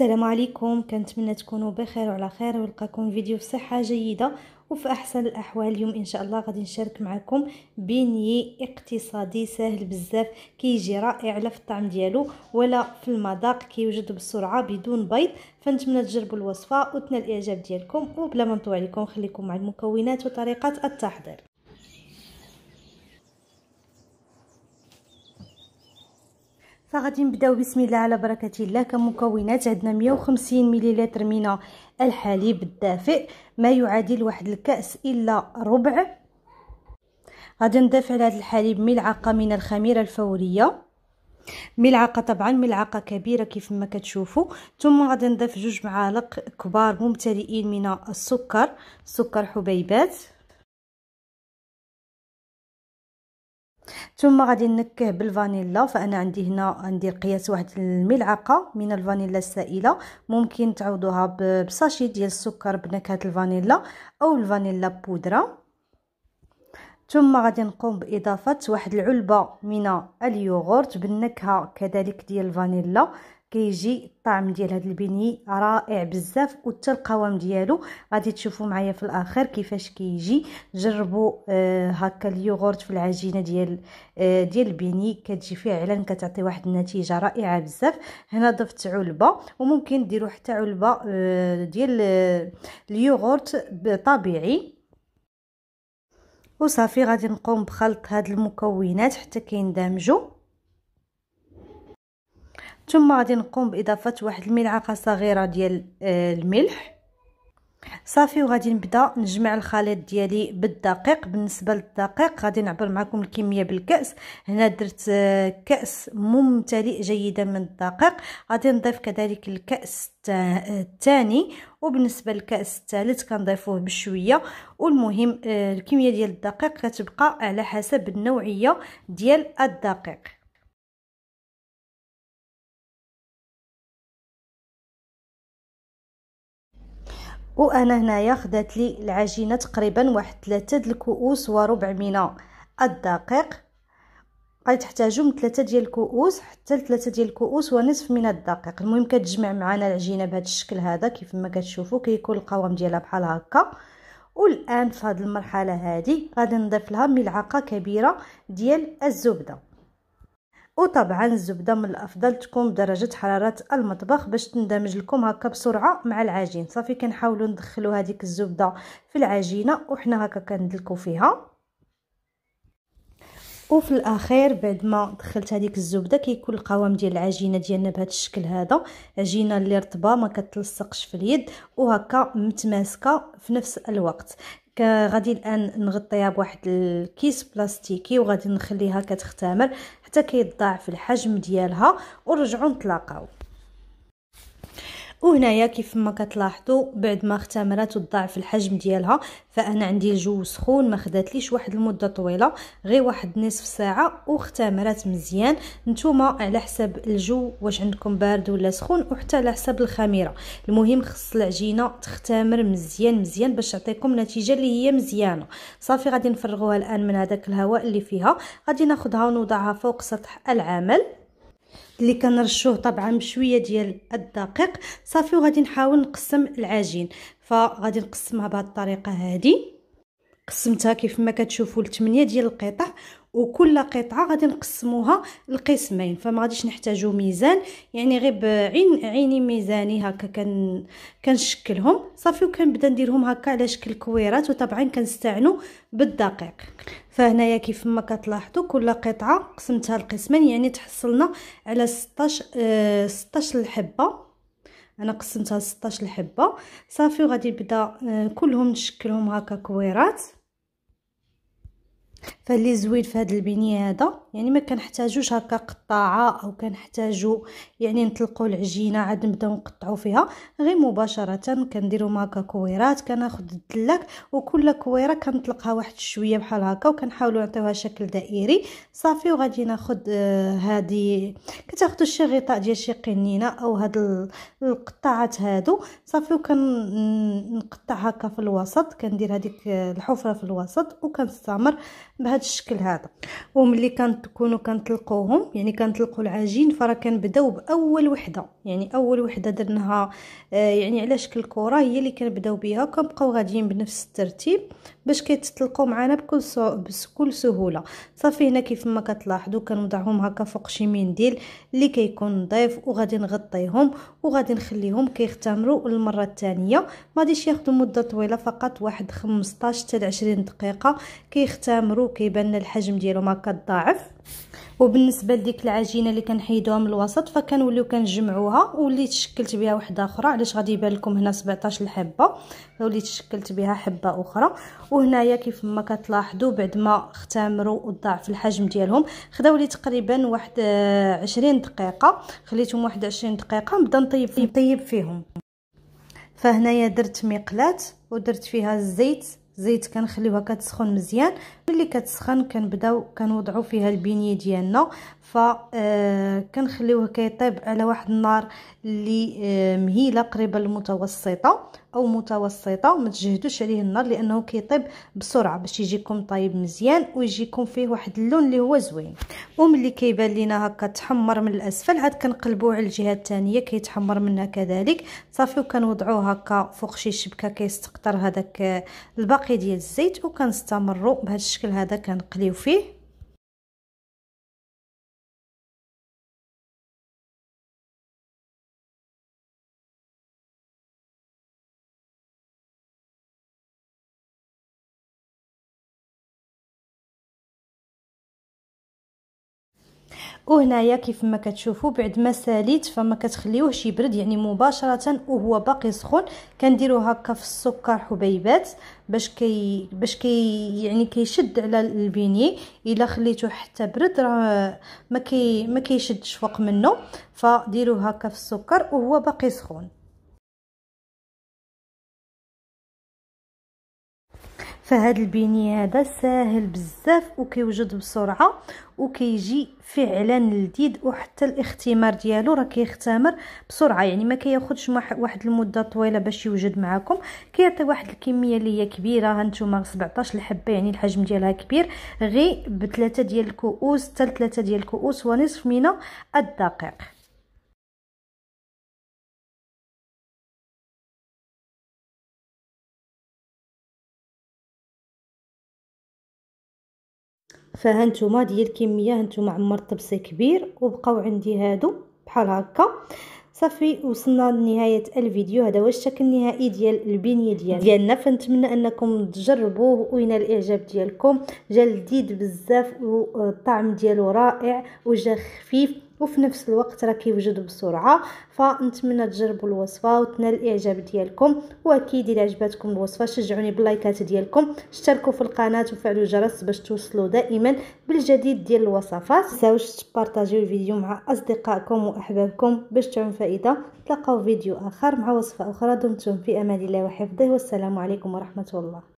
السلام عليكم كنتمنى تكونوا بخير وعلى خير ونلقاكم فيديو في صحه جيده وفي احسن الاحوال اليوم ان شاء الله غادي نشارك معكم بني اقتصادي سهل بزاف كيجي رائع لا في الطعم ديالو ولا في المذاق كيوجد بسرعه بدون بيض فنتمنى تجربوا الوصفه وتنال الاعجاب ديالكم وبلا ما نطول عليكم خليكم مع المكونات وطريقه التحضير فغادي نبداو بسم الله على بركه الله كمكونات عندنا 150 مليلتر من الحليب الدافئ ما يعادل واحد الكاس الا ربع غادي نضيف على هذا الحليب ملعقه من الخميره الفوريه ملعقه طبعا ملعقه كبيره كيف ما كتشوفوا ثم غادي نضيف جوج معالق كبار ممتلئين من السكر سكر حبيبات ثم غادي نكه بالفانيلا فانا عندي هنا غندير قياس واحد الملعقه من الفانيلا السائله ممكن تعوضوها بساشي ديال السكر بنكهه الفانيلا او الفانيلا بودره ثم غادي نقوم باضافه واحد العلبه من اليوغورت بالنكهه كذلك ديال الفانيلا كيجي الطعم ديال هاد البني رائع بزاف وحتى القوام ديالو غادي تشوفوا معايا في الاخر كيفاش كيجي جربوا آه هكا اليوغورت في العجينه ديال آه ديال البني كتجي فعلا كتعطي واحد النتيجه رائعه بزاف هنا ضفت علبه وممكن ديروا حتى علبه آه ديال آه اليوغورت طبيعي وصافي غادي نقوم بخلط هاد المكونات حتى كيندمجوا ثم غادي نقوم باضافه واحد الملعقه صغيره ديال آه، الملح صافي وغادي نبدا نجمع الخليط ديالي بالدقيق بالنسبه للدقيق غادي نعبر معكم الكميه بالكاس هنا درت آه، كاس ممتلئ جيدا من الدقيق غادي نضيف كذلك الكاس آه، الثاني وبالنسبه للكاس الثالث كنضيفوه بشويه والمهم الكميه ديال الدقيق كتبقى على حسب النوعيه ديال الدقيق وانا هنايا خدات لي العجينه تقريبا واحد ثلاثه د الكؤوس وربع من الدقيق تحتاجوا من ثلاثه ديال الكؤوس حتى لثلاثه ديال الكؤوس ونصف من الدقيق المهم كتجمع معنا العجينه بهذا الشكل هذا كيف ما كتشوفوا كيكون القوام ديالها بحال هكا والان في هذه المرحله هذه غادي نضيف لها ملعقه كبيره ديال الزبده وطبعا الزبده من الافضل تكون بدرجه حراره المطبخ باش تندمج لكم هكا بسرعه مع العجين صافي كنحاولوا ندخلوا هذيك الزبده في العجينه وحنا هكا كندلكو فيها وفي الاخير بعد ما دخلت هذيك الزبده كيكون القوام ديال العجينه ديالنا بهذا الشكل هذا عجينه اللي رطبه ما كتلصقش في اليد وهكا متماسكه في نفس الوقت غادي الان نغطيها بواحد الكيس بلاستيكي وغادي نخليها كتختمر حتى كيتضاعف الحجم ديالها ونرجعوا نتلاقاو وهنايا كيف ما كتلاحظوا بعد ما اختمرت وضاع الحجم ديالها فانا عندي الجو سخون ما خداتليش واحد المده طويله غير واحد نصف ساعه واختمرت مزيان نتوما على حسب الجو واش عندكم بارد ولا سخون وحتى على حسب الخميره المهم خص العجينه تختمر مزيان مزيان باش تعطيكم نتيجه اللي هي مزيانه صافي غادي نفرغوها الان من هذاك الهواء اللي فيها غادي ناخذها ونوضعها فوق سطح العمل اللي كنرشوه طبعا بشويه ديال الدقيق صافي وغادي نحاول نقسم العجين فغادي نقسمها بهذه الطريقه هذه قسمتها كيف ما كتشوفوا لثمانية ديال القطع وكل قطعه غادي نقسموها لقسمين فما غاديش نحتاجو ميزان يعني غير بعين عيني ميزاني هكا كن كنشكلهم صافي وكنبدا نديرهم هكا على شكل كويرات وطبعا كنستعنو بالدقيق فهنايا كيف ما كتلاحظوا كل قطعه قسمتها لقسمين يعني تحصلنا على 16 آه 16 الحبه انا قسمتها 16 الحبه صافي وغادي نبدا آه، كلهم نشكلهم هكا كويرات فاللي زوين في هذا البنيه هذا يعني ما كنحتاجوش هكا قطاعه او كنحتاجو يعني نطلقوا العجينه عاد نبداو نقطعوا فيها غير مباشره كنديروا معاك كويرات كناخذ الدلاك وكل كويره كنطلقها واحد شويه بحال هكا وكنحاولوا نعطيوها شكل دائري صافي وغادي ناخذ آه هذه كتاخذوا شي غطاء ديال شي قنينه او هاد القطاعات هادو صافي وكنقطع هكا في الوسط كندير هذيك آه، الحفره في الوسط وكنستمر بهذا الشكل هذا وملي كنكونوا كنطلقوهم يعني كنطلقوا العجين فراه كنبداو باول وحده يعني اول وحده درناها آه، يعني على شكل كره هي اللي كنبداو بها كنبقاو غاديين بنفس الترتيب باش كيتطلقوا معنا بكل سو... بكل سهوله صافي هنا كيف ما كتلاحظوا كنوضعهم هكا فوق شي منديل اللي كيكون نظيف وغادي نغطيهم وغادي نخليهم كيختمروا المره الثانيه ما غاديش ياخذوا مده طويله فقط واحد 15 حتى 20 دقيقه كيختمروا كيبان الحجم ديالهم هكا الضعف وبالنسبه لديك العجينه اللي كنحيدوها من الوسط فكنوليو كنجمعوها وليت شكلت بها وحده اخرى علاش غادي يبان لكم هنا 17 الحبه وليت شكلت بها حبه اخرى وهنايا كيف ما كتلاحظوا بعد ما اختمروا وضاعف الحجم ديالهم خداو لي تقريبا واحد 20 آه، دقيقه خليتهم واحد 20 دقيقه نبدا نطيب نطيب فيهم فهنايا درت مقلات ودرت فيها الزيت زيت كنخليوها كتسخن مزيان ملي كتسخن كنبداو كنوضعو فيها البينيه ديالنا ف آه، كنخليوه كيطيب على واحد النار اللي آه، مهيله قريبه للمتوسطه او متوسطه وما تجهدوش عليه النار لانه كيطيب بسرعه باش يجيكم طايب مزيان ويجيكم فيه واحد اللون اللي هو زوين وملي كيبان لينا هكا تحمر من الاسفل عاد كنقلبوه على الجهه الثانيه كيتحمر منها كذلك صافي وكنوضعوه هكا فوق شي شبكه كيستقطر هذاك آه، الباقي ديال الزيت وكنستمروا بهذا الشكل هذا كنقليو فيه وهنايا كيف ما كتشوفوا بعد ما ساليت فما كتخليوهش يبرد يعني مباشره وهو باقي سخون كنديرو هكا في السكر حبيبات باش كي باش كي يعني كيشد على البيني الا خليته حتى برد راه ما كي ما كيشدش فوق منه فديروه هكا في السكر وهو باقي سخون فهاد البيني هذا ساهل بزاف وكيوجد بسرعه وكيجي فعلا لذيذ وحتى الاختمار ديالو راه كيختمر بسرعه يعني ما كياخذش واحد المده طويله باش يوجد معكم كيعطي واحد الكميه اللي هي كبيره هانتوما 17 الحبه يعني الحجم ديالها كبير غير بثلاثه ديال الكؤوس حتى ثلاثه ديال الكؤوس ونصف من الدقيق فهانتوما ديال الكميه هانتوما عمر طبسي كبير وبقاو عندي هادو بحال هكا صافي وصلنا لنهايه الفيديو هذا هو الشكل النهائي ديال البنيه ديالنا ديالنا فنتمنى انكم تجربوه وينال الاعجاب ديالكم جا لذيذ بزاف والطعم ديالو رائع وجا خفيف وفي نفس الوقت راه كيوجد بسرعه فنتمنى تجربوا الوصفه وتنال الاعجاب ديالكم واكيد الى عجبتكم الوصفه شجعوني باللايكات ديالكم اشتركوا في القناه وفعلوا الجرس باش توصلوا دائما بالجديد ديال الوصفات ساوش تبارطاجيو الفيديو مع اصدقائكم واحبابكم باش تعم فائده تلقاو فيديو اخر مع وصفه اخرى دمتم في امان الله وحفظه والسلام عليكم ورحمه الله